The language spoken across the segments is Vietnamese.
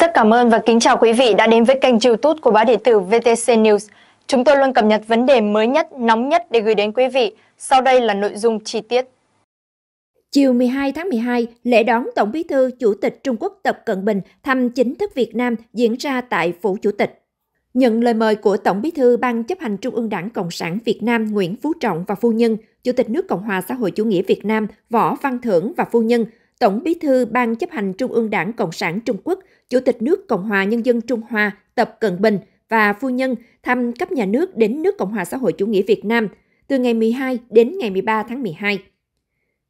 Rất cảm ơn và kính chào quý vị đã đến với kênh youtube của báo điện tử VTC News. Chúng tôi luôn cập nhật vấn đề mới nhất, nóng nhất để gửi đến quý vị. Sau đây là nội dung chi tiết. Chiều 12 tháng 12, lễ đón Tổng bí thư Chủ tịch Trung Quốc Tập Cận Bình thăm chính thức Việt Nam diễn ra tại Phủ Chủ tịch. Nhận lời mời của Tổng bí thư Ban chấp hành Trung ương Đảng Cộng sản Việt Nam Nguyễn Phú Trọng và Phu Nhân, Chủ tịch nước Cộng hòa xã hội chủ nghĩa Việt Nam Võ Văn Thưởng và Phu Nhân, Tổng bí thư Ban chấp hành Trung ương Đảng Cộng sản Trung Quốc Chủ tịch nước Cộng hòa Nhân dân Trung Hoa Tập Cận Bình và phu nhân thăm cấp nhà nước đến nước Cộng hòa xã hội chủ nghĩa Việt Nam từ ngày 12 đến ngày 13 tháng 12.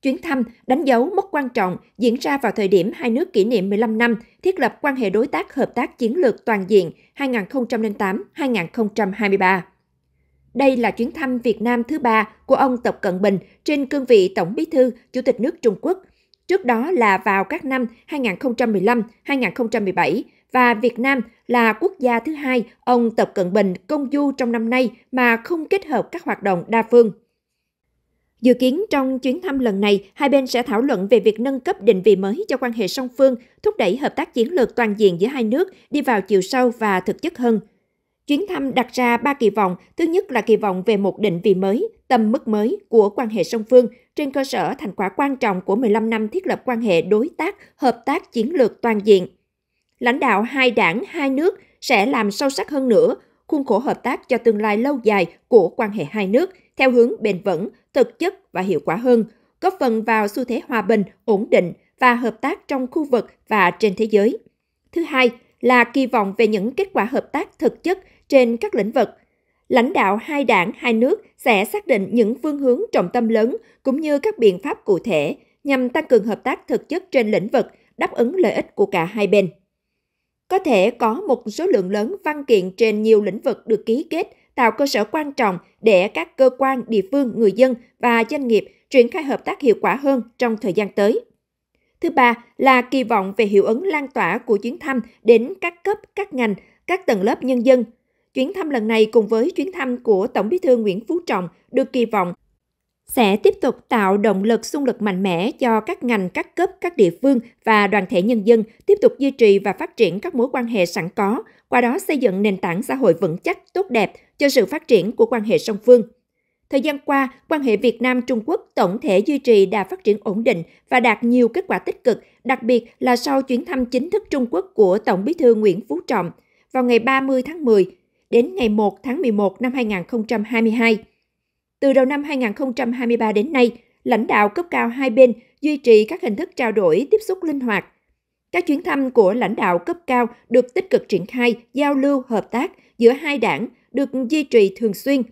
Chuyến thăm đánh dấu mốc quan trọng diễn ra vào thời điểm hai nước kỷ niệm 15 năm thiết lập quan hệ đối tác hợp tác chiến lược toàn diện 2008-2023. Đây là chuyến thăm Việt Nam thứ ba của ông Tập Cận Bình trên cương vị Tổng Bí thư Chủ tịch nước Trung Quốc – trước đó là vào các năm 2015, 2017 và Việt Nam là quốc gia thứ hai ông Tập Cận Bình công du trong năm nay mà không kết hợp các hoạt động đa phương. Dự kiến trong chuyến thăm lần này, hai bên sẽ thảo luận về việc nâng cấp định vị mới cho quan hệ song phương, thúc đẩy hợp tác chiến lược toàn diện giữa hai nước đi vào chiều sâu và thực chất hơn. Chuyến thăm đặt ra ba kỳ vọng, thứ nhất là kỳ vọng về một định vị mới, tầm mức mới của quan hệ song phương trên cơ sở thành quả quan trọng của 15 năm thiết lập quan hệ đối tác, hợp tác chiến lược toàn diện. Lãnh đạo hai đảng, hai nước sẽ làm sâu sắc hơn nữa khuôn khổ hợp tác cho tương lai lâu dài của quan hệ hai nước theo hướng bền vững, thực chất và hiệu quả hơn, góp phần vào xu thế hòa bình, ổn định và hợp tác trong khu vực và trên thế giới. Thứ hai là kỳ vọng về những kết quả hợp tác thực chất trên các lĩnh vực lãnh đạo hai đảng, hai nước sẽ xác định những phương hướng trọng tâm lớn cũng như các biện pháp cụ thể nhằm tăng cường hợp tác thực chất trên lĩnh vực đáp ứng lợi ích của cả hai bên. Có thể có một số lượng lớn văn kiện trên nhiều lĩnh vực được ký kết tạo cơ sở quan trọng để các cơ quan, địa phương, người dân và doanh nghiệp triển khai hợp tác hiệu quả hơn trong thời gian tới. Thứ ba là kỳ vọng về hiệu ứng lan tỏa của chuyến thăm đến các cấp, các ngành, các tầng lớp nhân dân Chuyến thăm lần này cùng với chuyến thăm của Tổng bí thư Nguyễn Phú Trọng được kỳ vọng sẽ tiếp tục tạo động lực xung lực mạnh mẽ cho các ngành, các cấp, các địa phương và đoàn thể nhân dân tiếp tục duy trì và phát triển các mối quan hệ sẵn có, qua đó xây dựng nền tảng xã hội vững chắc, tốt đẹp cho sự phát triển của quan hệ song phương. Thời gian qua, quan hệ Việt Nam Trung Quốc tổng thể duy trì đà phát triển ổn định và đạt nhiều kết quả tích cực, đặc biệt là sau chuyến thăm chính thức Trung Quốc của Tổng Bí thư Nguyễn Phú Trọng. Vào ngày 30 tháng 10, đến ngày 1 tháng 11 năm 2022. Từ đầu năm 2023 đến nay, lãnh đạo cấp cao hai bên duy trì các hình thức trao đổi tiếp xúc linh hoạt. Các chuyến thăm của lãnh đạo cấp cao được tích cực triển khai, giao lưu, hợp tác giữa hai đảng được duy trì thường xuyên.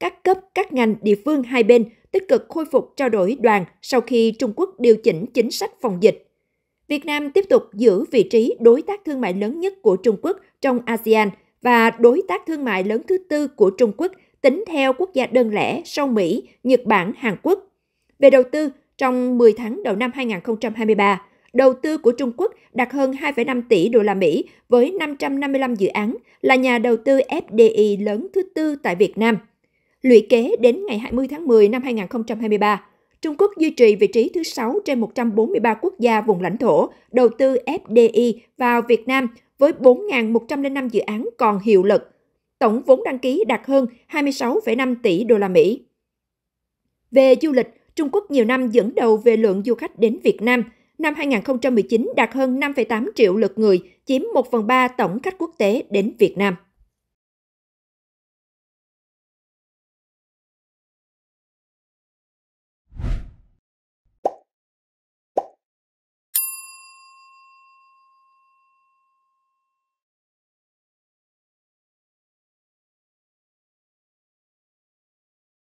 Các cấp, các ngành, địa phương hai bên tích cực khôi phục trao đổi đoàn sau khi Trung Quốc điều chỉnh chính sách phòng dịch. Việt Nam tiếp tục giữ vị trí đối tác thương mại lớn nhất của Trung Quốc trong ASEAN – và đối tác thương mại lớn thứ tư của Trung Quốc tính theo quốc gia đơn lẻ sau Mỹ, Nhật Bản, Hàn Quốc. Về đầu tư, trong 10 tháng đầu năm 2023, đầu tư của Trung Quốc đạt hơn 2,5 tỷ đô la Mỹ với 555 dự án, là nhà đầu tư FDI lớn thứ tư tại Việt Nam. Lũy kế đến ngày 20 tháng 10 năm 2023, Trung Quốc duy trì vị trí thứ 6 trên 143 quốc gia vùng lãnh thổ đầu tư FDI vào Việt Nam với 4.105 dự án còn hiệu lực. Tổng vốn đăng ký đạt hơn 26,5 tỷ đô la Mỹ. Về du lịch, Trung Quốc nhiều năm dẫn đầu về lượng du khách đến Việt Nam. Năm 2019 đạt hơn 5,8 triệu lượt người, chiếm 1 phần 3 tổng khách quốc tế đến Việt Nam.